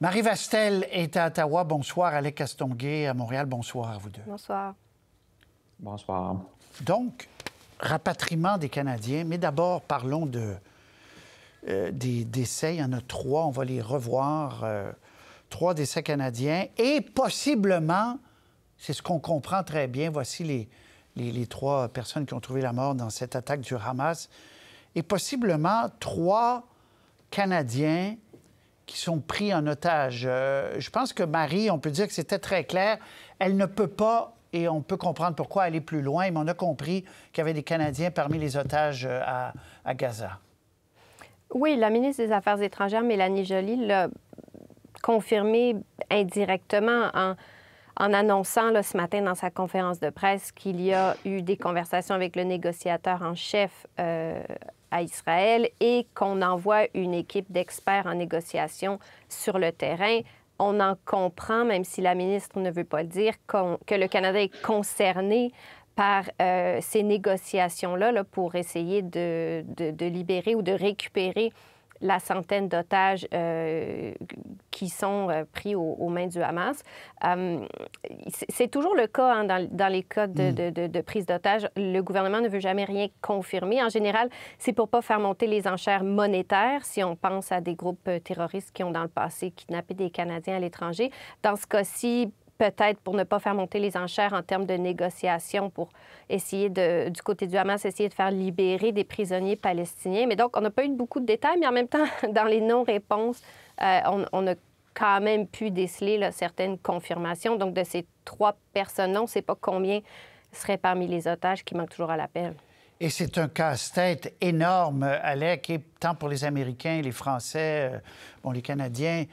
Marie Vastel est à Ottawa. Bonsoir. Alec Castonguay à Montréal. Bonsoir à vous deux. Bonsoir. Bonsoir. Donc, rapatriement des Canadiens, mais d'abord, parlons de, euh, des décès. Il y en a trois. On va les revoir. Euh, trois décès canadiens. Et possiblement, c'est ce qu'on comprend très bien, voici les, les, les, trois personnes qui ont trouvé la mort dans cette attaque du Hamas. Et possiblement, trois Canadiens qui sont pris en otage. Euh, je pense que Marie, on peut dire que c'était très clair, elle ne peut pas et on peut comprendre pourquoi aller plus loin, mais on a compris qu'il y avait des Canadiens parmi les otages euh, à, Gaza. Oui, la ministre des Affaires étrangères, Mélanie Joly, l'a confirmé indirectement en, annonçant ce matin dans sa conférence de presse qu'il y a eu des conversations avec le négociateur en chef euh, à Israël et qu'on envoie une équipe d'experts en négociation sur le terrain, on en comprend, même si la ministre ne veut pas le dire, que le Canada est concerné par euh, ces négociations-là pour essayer de, de, libérer ou de récupérer la centaine d'otages euh, qui sont euh, pris aux, mains du Hamas. Euh, c'est toujours le cas hein, dans, les cas mm. de, de prise d'otages. Le gouvernement ne veut jamais rien confirmer. En général, c'est pour pas faire monter les enchères monétaires si on pense à des groupes terroristes qui ont dans le passé kidnappé des Canadiens à l'étranger. Dans ce cas-ci, peut-être pour ne pas faire monter les enchères en termes de négociations, pour essayer de, du côté du Hamas, essayer de faire libérer des prisonniers palestiniens. Mais donc, on n'a pas eu beaucoup de détails, mais en même temps, dans les non-réponses, euh, on, a quand même pu déceler certaines confirmations. Donc, de ces trois personnes, on ne sait pas combien seraient parmi les otages qui manquent toujours à l'appel. Et c'est un casse-tête énorme, Alec, et tant pour les Américains, les Français, euh, bon, les Canadiens,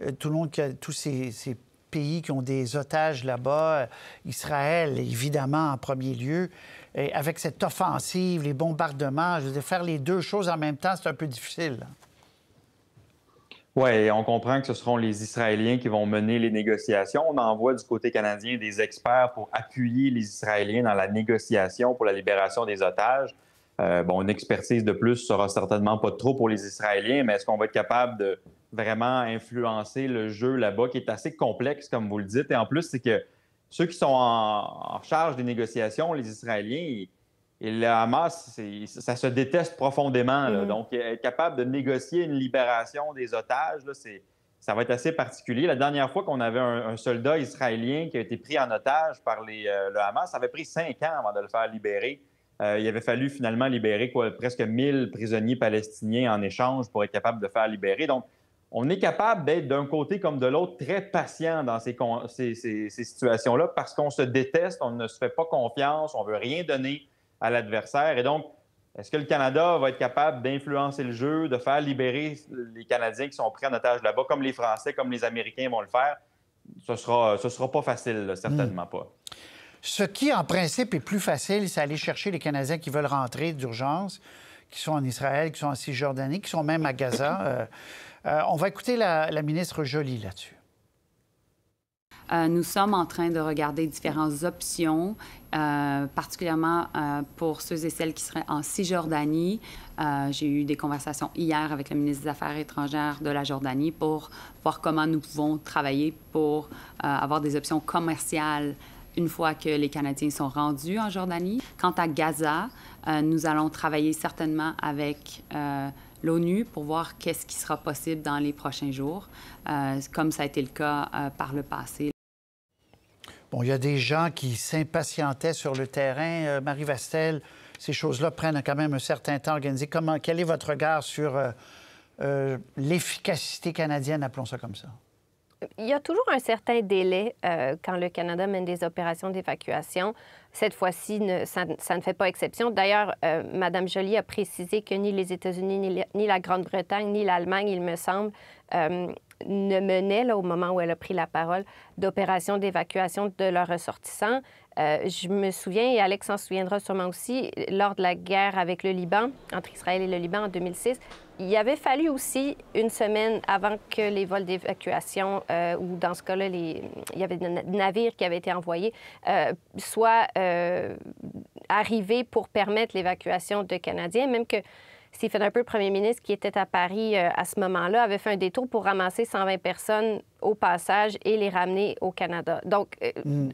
euh, tout le monde qui a tous ces, ces pays qui ont des otages là-bas, euh, Israël évidemment en premier lieu, avec cette offensive, les bombardements, je veux faire les deux choses en même temps, c'est un peu difficile. Oui, on comprend que ce seront les Israéliens qui vont mener les négociations. On envoie du côté canadien des experts pour appuyer les Israéliens dans la négociation pour la libération des otages. Euh, bon, une expertise de plus sera certainement pas trop pour les Israéliens, mais est-ce qu'on va être capable de vraiment influencer le jeu là-bas, qui est assez complexe, comme vous le dites? Et en plus, c'est que ceux qui sont en, charge des négociations, les Israéliens, et le Hamas, ça se déteste profondément. Mm. Donc, être capable de négocier une libération des otages, ça va être assez particulier. La dernière fois qu'on avait un, soldat israélien qui a été pris en otage par euh, le Hamas, ça avait pris cinq ans avant de le faire libérer. Euh, il avait fallu finalement libérer presque 1000 prisonniers palestiniens en échange pour être capable de faire libérer. Donc, on est capable d'être d'un côté comme de l'autre très patient dans ces, situations-là parce qu'on se déteste, on ne se fait pas confiance, on veut rien donner à l'adversaire. Et donc, est-ce que le Canada va être capable d'influencer le jeu, de faire libérer les Canadiens qui sont pris en otage là-bas, comme les Français, comme les Américains vont le faire? Ce ne sera, ce sera pas facile, certainement hmm. pas. Ce qui, en principe, est plus facile, c'est aller chercher les Canadiens qui veulent rentrer d'urgence, qui sont en Israël, qui sont en Cisjordanie, qui sont même à Gaza. Euh, euh, on va écouter la, ministre Jolie là-dessus. Euh, nous sommes en train de regarder différentes options, particulièrement pour ceux et celles qui seraient en Cisjordanie. J'ai eu des conversations hier avec le ministre des Affaires étrangères de la Jordanie pour voir comment nous pouvons travailler pour avoir des options commerciales une fois que les Canadiens sont rendus en Jordanie. Quant à Gaza, euh, nous allons travailler certainement avec euh, l'ONU pour voir qu'est-ce qui sera possible dans les prochains jours, euh, comme ça a été le cas par le passé. Bon, il y a des gens qui s'impatientaient sur le terrain. Marie Vastel, ces choses-là prennent quand même un certain temps à organiser. Comment, quel est votre regard sur l'efficacité canadienne, appelons ça comme ça? il y a toujours un certain délai euh, quand le Canada mène des opérations d'évacuation. Cette fois-ci, ça, ne fait pas exception. D'ailleurs, euh, Madame Mme Jolie a précisé que ni les États-Unis, ni, la Grande-Bretagne, ni l'Allemagne, il me semble, euh, ne menaient, là, au moment où elle a pris la parole, d'opérations d'évacuation de leurs ressortissants. je me souviens, et Alex s'en souviendra sûrement aussi, lors de la guerre avec le Liban, entre Israël et le Liban en 2006, il avait fallu aussi une semaine avant que les vols d'évacuation, euh, ou dans ce cas-là, les... il y avait des navires qui avaient été envoyés, euh, soient euh, arrivés pour permettre l'évacuation de Canadiens, même que Stephen le premier ministre, qui était à Paris euh, à ce moment-là, avait fait un détour pour ramasser 120 personnes au passage et les ramener au Canada. Donc,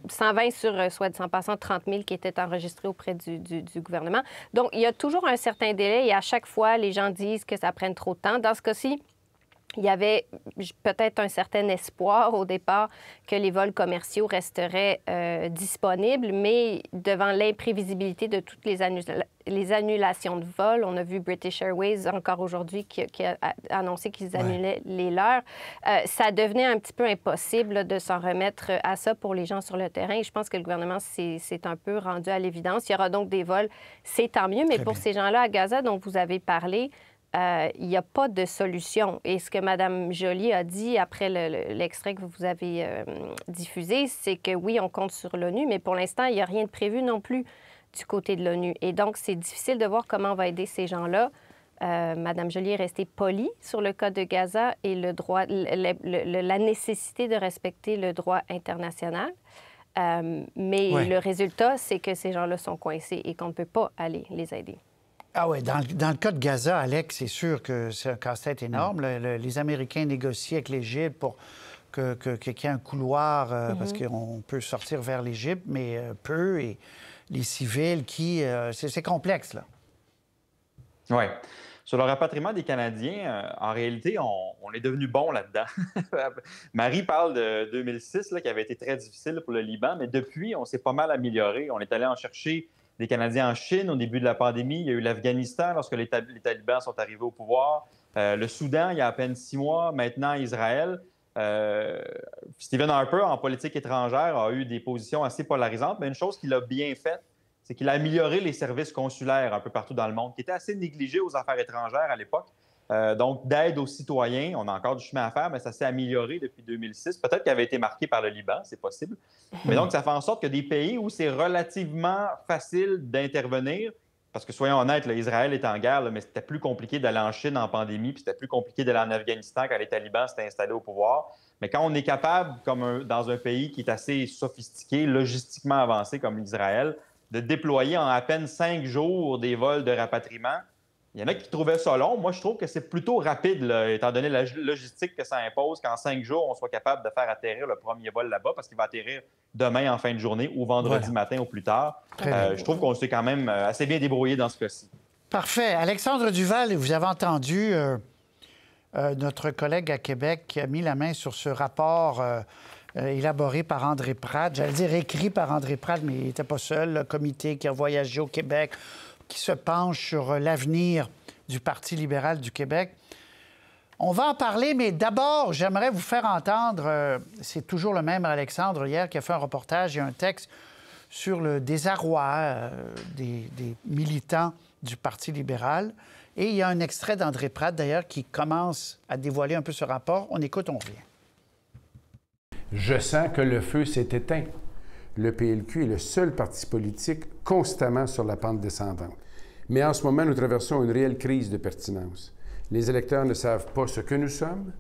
120 euh, mm. sur, soit 30 000 qui étaient enregistrés auprès du, du, gouvernement. Donc, il y a toujours un certain délai et à chaque fois, les gens disent que ça prenne trop de temps. Dans ce cas-ci, il y avait peut-être un certain espoir au départ que les vols commerciaux resteraient euh, disponibles, mais devant l'imprévisibilité de toutes les, annulations de vols, on a vu British Airways encore aujourd'hui qui, a annoncé qu'ils annulaient les leurs, euh, ça devenait un petit peu impossible de s'en remettre euh, à ça pour les gens sur le terrain. je pense que le gouvernement s'est un peu rendu à l'évidence. Il y aura donc des vols, c'est tant mieux, mais pour ces gens-là à Gaza dont vous avez parlé, euh, il n'y a pas de solution. Et ce que Mme jolie a dit après l'extrait que vous avez euh, diffusé, c'est que oui, on compte sur l'ONU, mais pour l'instant, il n'y a rien de prévu non plus du côté de l'ONU. Et donc, c'est difficile de voir comment on va aider ces gens-là. Mme euh, Madame est restée polie sur le cas de Gaza et le droit, la nécessité de respecter le droit international. mais le résultat, c'est que ces gens-là sont coincés et qu'on ne peut pas aller les aider. Ah dans, le cas de Gaza, Alex, c'est sûr que c'est un casse-tête énorme. Mm. les Américains négocient avec l'Égypte pour qu'il que, y ait un couloir, euh, mm-hmm. parce qu'on peut sortir vers l'Égypte, mais euh, peu, et les civils qui... Euh, c'est complexe, là. Oui. Sur le rapatriement des Canadiens, en réalité, on, est devenu bon là-dedans. Marie parle de 2006, là, qui avait été très difficile pour le Liban, mais depuis, on s'est pas mal amélioré. On est allé en chercher des Canadiens en Chine au début de la pandémie. Il y a eu l'Afghanistan lorsque les, talibans sont arrivés au pouvoir. Euh, le Soudan, il y a à peine six mois. Maintenant, Israël. Euh, Stephen Harper, en politique étrangère, a eu des positions assez polarisantes, mais une chose qu'il a bien faite, c'est qu'il a amélioré les services consulaires un peu partout dans le monde, qui étaient assez négligés aux affaires étrangères à l'époque. Euh, donc, d'aide aux citoyens, on a encore du chemin à faire, mais ça s'est amélioré depuis 2006. Peut-être qu'il avait été marqué par le Liban, c'est possible. Mais donc, ça fait en sorte que des pays où c'est relativement facile d'intervenir, parce que soyons honnêtes, Israël est en guerre, mais c'était plus compliqué d'aller en Chine en pandémie, puis c'était plus compliqué d'aller en Afghanistan quand les talibans s'étaient installés au pouvoir. Mais quand on est capable, comme dans un pays qui est assez sophistiqué, logistiquement avancé comme Israël, de déployer en à peine cinq jours des vols de rapatriement, il y en a qui trouvaient ça long. Moi, je trouve que c'est plutôt rapide, étant donné la logistique que ça impose, qu'en cinq jours, on soit capable de faire atterrir le premier vol là-bas, parce qu'il va atterrir demain en fin de journée ou vendredi matin au plus tard. Euh, je trouve qu'on s'est quand même euh, assez bien débrouillé dans ce cas-ci. Parfait. Alexandre Duval, vous avez entendu euh, notre collègue à Québec qui a mis la main sur ce rapport élaboré par André Pratt. J'allais dire écrit par André Pratt, mais il n'était pas seul. Le comité qui a voyagé au Québec qui se penche sur euh, l'avenir du Parti libéral du Québec. On va en parler, mais d'abord, j'aimerais vous faire entendre, euh, c'est toujours le même Alexandre hier qui a fait un reportage et un texte sur le désarroi euh, des, des, militants du Parti libéral. Et il y a un extrait d'André Pratt, d'ailleurs, qui commence à dévoiler un peu ce rapport. On écoute, on revient. Je sens que le feu s'est éteint le PLQ est le seul parti politique constamment sur la pente descendante. Mais en ce moment, nous traversons une réelle crise de pertinence. Les électeurs ne savent pas ce que nous sommes.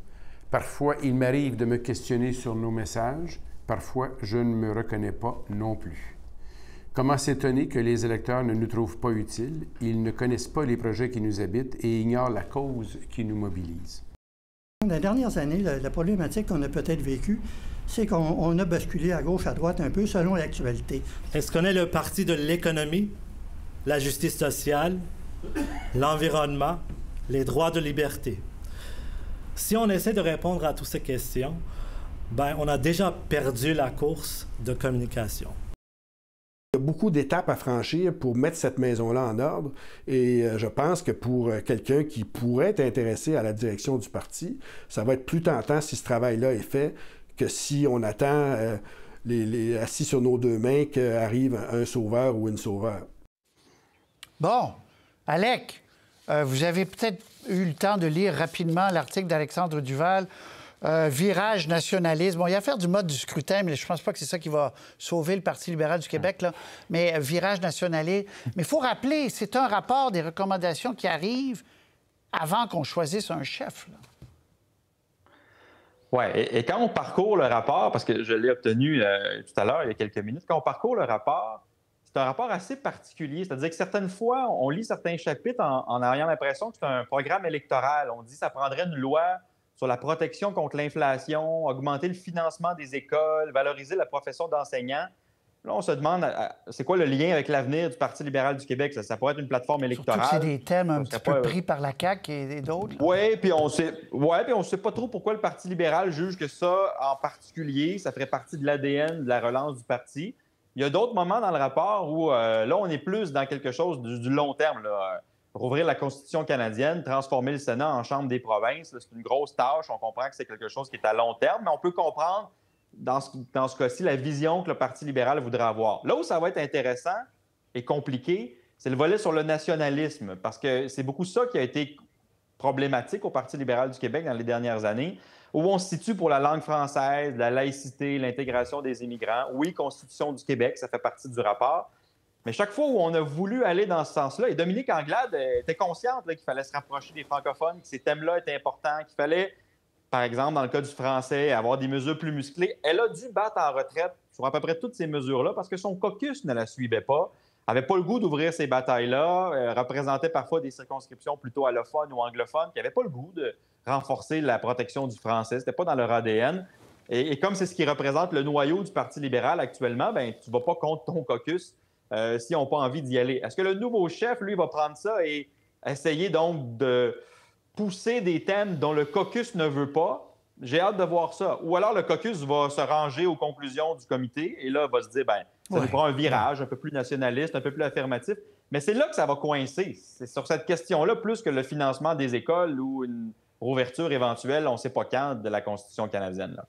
Parfois, il m'arrive de me questionner sur nos messages. Parfois, je ne me reconnais pas non plus. Comment s'étonner que les électeurs ne nous trouvent pas utiles? Ils ne connaissent pas les projets qui nous habitent et ignorent la cause qui nous mobilise. Dans les dernières années, la, la problématique qu'on a peut-être vécue, c'est qu'on a basculé à gauche, à droite un peu selon l'actualité. Est-ce qu'on est le parti de l'économie, la justice sociale, l'environnement, les droits de liberté? Si on essaie de répondre à toutes ces questions, ben, on a déjà perdu la course de communication. Il y a beaucoup d'étapes à franchir pour mettre cette maison-là en ordre et euh, je pense que pour euh, quelqu'un qui pourrait être intéressé à la direction du parti, ça va être plus tentant si ce travail-là est fait que si on attend euh, les, assis sur nos deux mains qu'arrive un, sauveur ou une sauveur. Bon, Alec, euh, vous avez peut-être eu le temps de lire rapidement l'article d'Alexandre Duval. Euh, virage nationalisme. Bon, il y a affaire du mode du scrutin, mais je ne pense pas que c'est ça qui va sauver le Parti libéral du Québec, là. Mais virage nationaliste. Mais il faut rappeler, c'est un rapport des recommandations qui arrive avant qu'on choisisse un chef. Là. Oui, et, quand on parcourt le rapport, parce que je l'ai obtenu euh, tout à l'heure, il y a quelques minutes, quand on parcourt le rapport, c'est un rapport assez particulier. C'est-à-dire que certaines fois, on lit certains chapitres en, ayant l'impression que c'est un programme électoral. On dit que ça prendrait une loi sur la protection contre l'inflation, augmenter le financement des écoles, valoriser la profession d'enseignant. Là, on se demande, euh, euh, c'est quoi le lien avec l'avenir du Parti libéral du Québec? Ça, pourrait être une plateforme électorale. c'est des thèmes un petit peu euh, pris par la CAQ et, d'autres. Oui, puis on sait... ouais, on ne sait pas trop pourquoi le Parti libéral juge que ça, en particulier, ça ferait partie de l'ADN de la relance du parti. Il y a d'autres moments dans le rapport où, là, on est plus dans quelque chose du, long terme. Rouvrir la Constitution canadienne, transformer le Sénat en Chambre des provinces, c'est une grosse tâche. On comprend que c'est quelque chose qui est à long terme, mais on peut comprendre dans ce, cas-ci, la vision que le Parti libéral voudra avoir. Là où ça va être intéressant et compliqué, c'est le volet sur le nationalisme, parce que c'est beaucoup ça qui a été problématique au Parti libéral du Québec dans les dernières années, où on se situe pour la langue française, la laïcité, l'intégration des immigrants. Oui, Constitution du Québec, ça fait partie du rapport. Mais chaque fois où on a voulu aller dans ce sens-là, et Dominique Anglade était consciente qu'il fallait se rapprocher des francophones, que ces thèmes-là étaient importants, qu'il fallait par exemple, dans le cas du français, avoir des mesures plus musclées. Elle a dû battre en retraite sur à peu près toutes ces mesures-là parce que son caucus ne la suivait pas, avait pas le goût d'ouvrir ces batailles-là, euh, représentait parfois des circonscriptions plutôt allophones ou anglophones qui n'avaient pas le goût de renforcer la protection du français. n'était pas dans leur ADN. Et, comme c'est ce qui représente le noyau du Parti libéral actuellement, ben tu vas pas contre ton caucus euh, si s'ils n'ont pas envie d'y aller. Est-ce que le nouveau chef, lui, va prendre ça et essayer donc de pousser des thèmes dont le caucus ne veut pas, j'ai hâte de voir ça. Ou alors le caucus va se ranger aux conclusions du comité et là, va se dire, ben, ça prend un virage un peu plus nationaliste, un peu plus affirmatif. Mais c'est là que ça va coincer. C'est sur cette question-là, plus que le financement des écoles ou une rouverture éventuelle, on ne sait pas quand, de la Constitution canadienne. Là.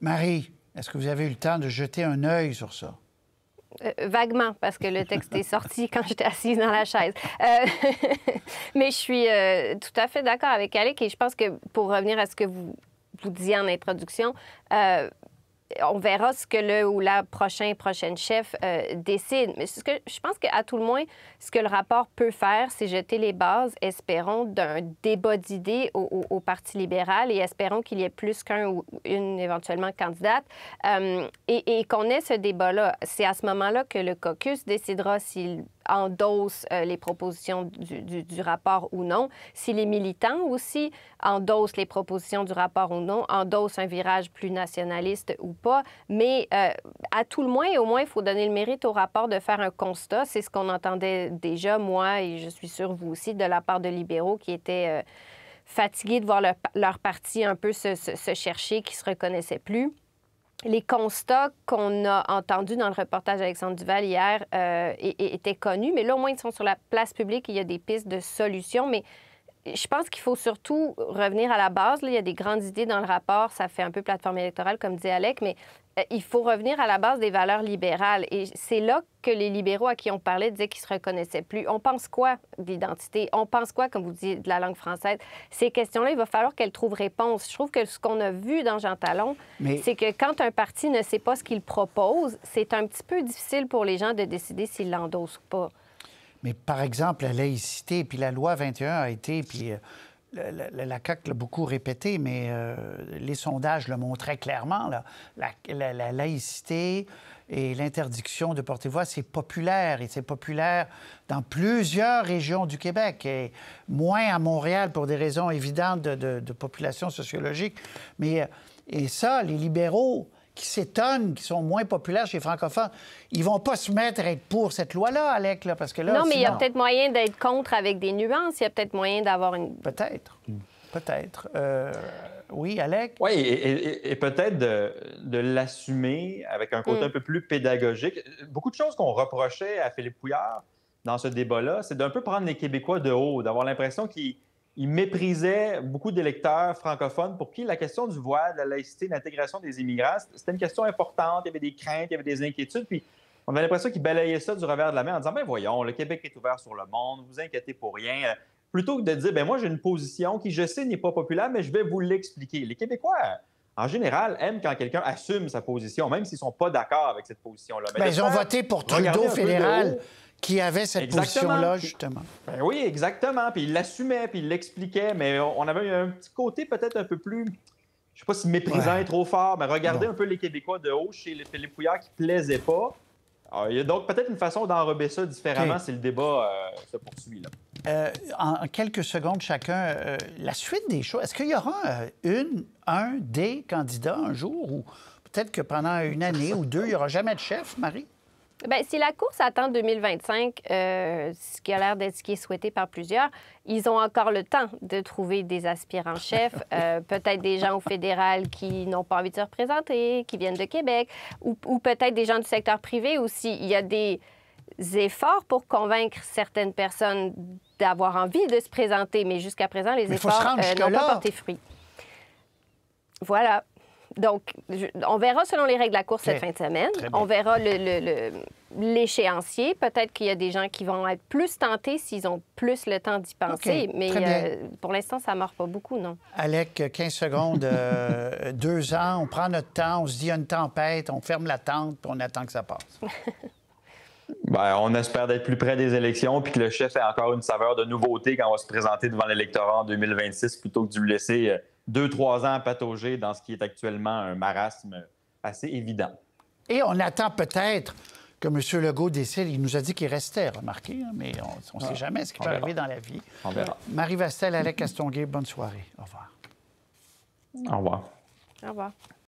Marie, est-ce que vous avez eu le temps de jeter un œil sur ça? Euh, vaguement, parce que le texte est sorti quand j'étais assise dans la chaise. Euh, mais je suis euh, tout à fait d'accord avec Alec et je pense que pour revenir à ce que vous, vous disiez en introduction, on verra ce que le ou la prochain, prochaine chef euh, décide. Mais ce que, je pense qu'à tout le moins, ce que le rapport peut faire, c'est jeter les bases, espérons, d'un débat d'idées au, Parti libéral et espérons qu'il y ait plus qu'un ou une éventuellement candidate euh, et qu'on ait ce débat-là. C'est à ce moment-là que le caucus décidera s'il endossent euh, les propositions du, rapport ou non, si les militants aussi endossent les propositions du rapport ou non, endossent un virage plus nationaliste ou pas. Mais euh, à tout le moins, au moins, il faut donner le mérite au rapport de faire un constat. C'est ce qu'on entendait déjà, moi, et je suis sûre vous aussi, de la part de libéraux qui étaient euh, fatigués de voir leur, parti un peu se, chercher, qui ne se reconnaissait plus les constats qu'on a entendus dans le reportage d'Alexandre Duval hier euh, étaient connus, mais là, au moins, ils sont sur la place publique. Il y a des pistes de solutions, mais je pense qu'il faut surtout revenir à la base. il y a des grandes idées dans le rapport. Ça fait un peu plateforme électorale, comme dit Alec, mais euh, il faut revenir à la base des valeurs libérales. Et c'est là que les libéraux à qui on parlait disaient qu'ils se reconnaissaient plus. On pense quoi d'identité? On pense quoi, comme vous dites, de la langue française? Ces questions-là, il va falloir qu'elles trouvent réponse. Je trouve que ce qu'on a vu dans Jean Talon, c'est que quand un parti ne sait pas ce qu'il propose, c'est un petit peu difficile pour les gens de décider s'ils l'endossent ou pas. Mais par exemple, la laïcité, puis la loi 21 a été, puis euh, la, la, CAQ l'a beaucoup répété, mais euh, les sondages le montraient clairement. La, laïcité et l'interdiction de porter voix, c'est populaire et c'est populaire dans plusieurs régions du Québec et moins à Montréal pour des raisons évidentes de, de population sociologique. Mais euh, et ça, les libéraux qui s'étonnent, qui sont moins populaires chez les francophones, ils vont pas se mettre à être pour cette loi-là, Alec, là, parce que là... Non, mais il y a peut-être moyen d'être contre avec des nuances, il y a peut-être moyen d'avoir une... Peut-être, peut-être. Euh, oui, Alec? Oui, et, peut-être de, l'assumer avec un côté mm. un peu plus pédagogique. Beaucoup de choses qu'on reprochait à Philippe Pouillard dans ce débat-là, c'est d'un peu prendre les Québécois de haut, d'avoir l'impression qu'ils il méprisait beaucoup d'électeurs francophones pour qui la question du voile, de la laïcité, de l'intégration des immigrants, c'était une question importante. Il y avait des craintes, il y avait des inquiétudes. Puis on avait l'impression qu'il balayait ça du revers de la main en disant ben voyons, le Québec est ouvert sur le monde, vous inquiétez pour rien. Plutôt que de dire ben moi j'ai une position qui je sais n'est pas populaire, mais je vais vous l'expliquer. Les Québécois en général, aiment quand quelqu'un assume sa position, même s'ils ne sont pas d'accord avec cette position-là. Mais ben, ils ont voté pour Trudeau fédéral qui avait cette position-là, justement. Ben oui, exactement. Puis il l'assumait, puis il l'expliquait, mais on avait un petit côté peut-être un peu plus, je sais pas si méprisant est trop fort, mais regardez un peu les Québécois de haut chez les Philippe Pouillard qui plaisaient pas. il y a donc peut-être une façon d'enrober ça différemment C'est si le débat euh, se poursuit. Là. Euh, en quelques secondes chacun, euh, la suite des choses, est-ce qu'il y aura euh, une, un des candidats un jour ou peut-être que pendant une année ou deux, il n'y aura jamais de chef, Marie? Bien, si la course attend 2025, euh, ce qui a l'air d'être ce qui est souhaité par plusieurs, ils ont encore le temps de trouver des aspirants chefs, euh, peut-être des gens au fédéral qui n'ont pas envie de se représenter, qui viennent de Québec, ou, peut-être des gens du secteur privé aussi. Il y a des efforts pour convaincre certaines personnes d'avoir envie de se présenter, mais jusqu'à présent, les efforts euh, n'ont pas porté fruit. Voilà. Donc, on verra selon les règles de la course cette fin de semaine. On verra l'échéancier. Peut-être qu'il y a des gens qui vont être plus tentés s'ils ont plus le temps d'y penser. Mais euh, pour l'instant, ça ne mord pas beaucoup, non. Alec, 15 secondes, euh, deux ans, on prend notre temps, on se dit il y a une tempête, on ferme la tente, on attend que ça passe. Bien, on espère d'être plus près des élections puis que le chef ait encore une saveur de nouveauté quand on va se présenter devant l'électorat en 2026 plutôt que de lui laisser euh, deux, trois ans à patauger dans ce qui est actuellement un marasme assez évident. Et on attend peut-être que M. Legault décide. Il nous a dit qu'il restait, remarquez, hein, mais on ne sait ah, jamais ce qui peut arriver dans la vie. On verra. Marie Vastel, Alec Castonguay, bonne soirée. Au revoir. Au revoir. Au revoir.